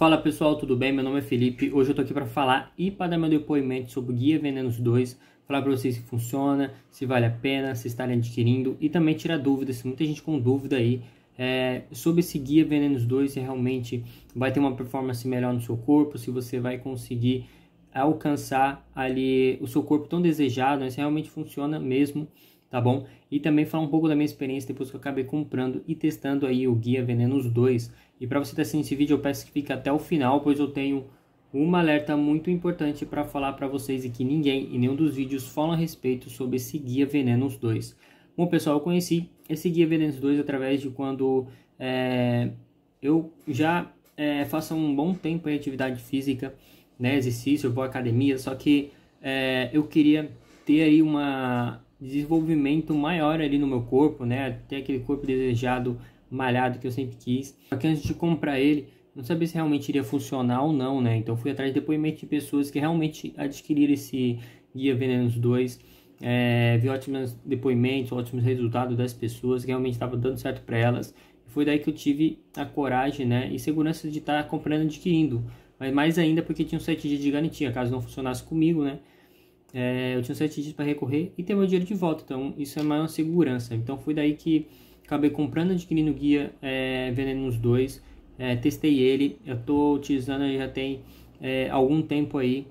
Fala pessoal, tudo bem? Meu nome é Felipe. Hoje eu tô aqui para falar e para dar meu depoimento sobre o Guia Venenos 2, falar para vocês se funciona, se vale a pena, se estarem adquirindo e também tirar dúvidas, muita gente com dúvida aí é, sobre esse Guia Venenos 2, se realmente vai ter uma performance melhor no seu corpo, se você vai conseguir alcançar ali o seu corpo tão desejado, né? se realmente funciona mesmo tá bom? E também falar um pouco da minha experiência depois que eu acabei comprando e testando aí o guia Venenos 2. E para você tá estar assistindo esse vídeo, eu peço que fique até o final, pois eu tenho um alerta muito importante para falar para vocês e que ninguém e nenhum dos vídeos falam a respeito sobre esse guia Venenos 2. Bom, pessoal, eu conheci esse guia Venenos 2 através de quando é, eu já é, faço um bom tempo em atividade física, né, exercício, eu vou à academia, só que é, eu queria ter aí uma desenvolvimento maior ali no meu corpo, né? Até aquele corpo desejado, malhado que eu sempre quis. Só que antes de comprar ele, não sabia se realmente iria funcionar ou não, né? Então fui atrás de depoimento de pessoas que realmente adquiriram esse Guia Venenos 2. É, vi ótimos depoimentos, ótimos resultados das pessoas, que realmente estava dando certo para elas. Foi daí que eu tive a coragem né, e segurança de estar tá comprando e adquirindo. Mas mais ainda porque tinha um 7 dias de garantia, caso não funcionasse comigo, né? é, eu tinha sete dias para recorrer e ter meu dinheiro de volta. Então, isso é maior segurança. Então, foi daí que acabei comprando, adquirindo o guia, é, vendendo os dois. É, testei ele, eu estou utilizando ele já tem é, algum tempo aí.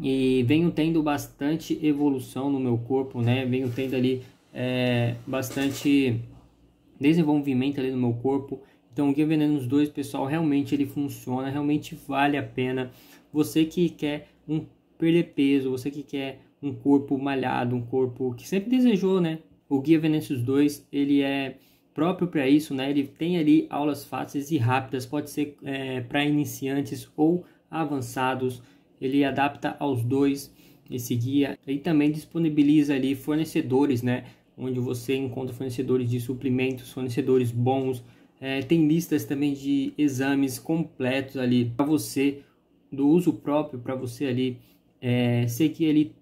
E venho tendo bastante evolução no meu corpo, né? Venho tendo ali é, bastante desenvolvimento ali no meu corpo. Então, o Guia Veneno dos Dois, pessoal, realmente ele funciona, realmente vale a pena. Você que quer um perder peso, você que quer um corpo malhado, um corpo que sempre desejou, né? O Guia Venecius 2, ele é próprio para isso, né? Ele tem ali aulas fáceis e rápidas, pode ser é, para iniciantes ou avançados. Ele adapta aos dois esse guia e também disponibiliza ali fornecedores, né? Onde você encontra fornecedores de suplementos, fornecedores bons. É, tem listas também de exames completos ali para você do uso próprio para você ali é, sei que ele,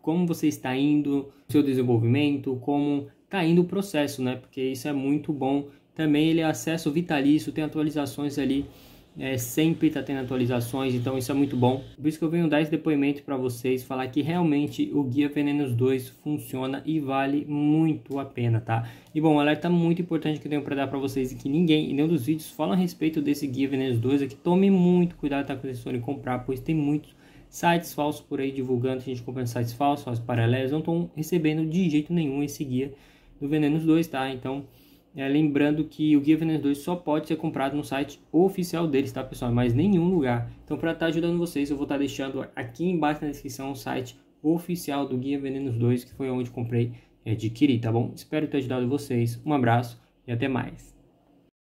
como você está indo, seu desenvolvimento, como está indo o processo, né? Porque isso é muito bom. Também ele é acesso vitalício, tem atualizações ali, é, sempre está tendo atualizações, então isso é muito bom. Por isso que eu venho dar esse depoimento para vocês, falar que realmente o Guia Venenos 2 funciona e vale muito a pena, tá? E bom, um alerta muito importante que eu tenho para dar para vocês e que ninguém, em nenhum dos vídeos, fala a respeito desse Guia Venenos 2, é que tome muito cuidado tá, com a de comprar, pois tem muitos sites falsos por aí divulgando, a gente comprando sites falsos, sites paralelos, não estão recebendo de jeito nenhum esse guia do Venenos 2, tá? Então, é, lembrando que o Guia Venenos 2 só pode ser comprado no site oficial deles, tá, pessoal? Mas nenhum lugar. Então, para estar tá ajudando vocês, eu vou estar tá deixando aqui embaixo na descrição o site oficial do Guia Venenos 2, que foi onde comprei e adquiri, tá bom? Espero ter ajudado vocês. Um abraço e até mais.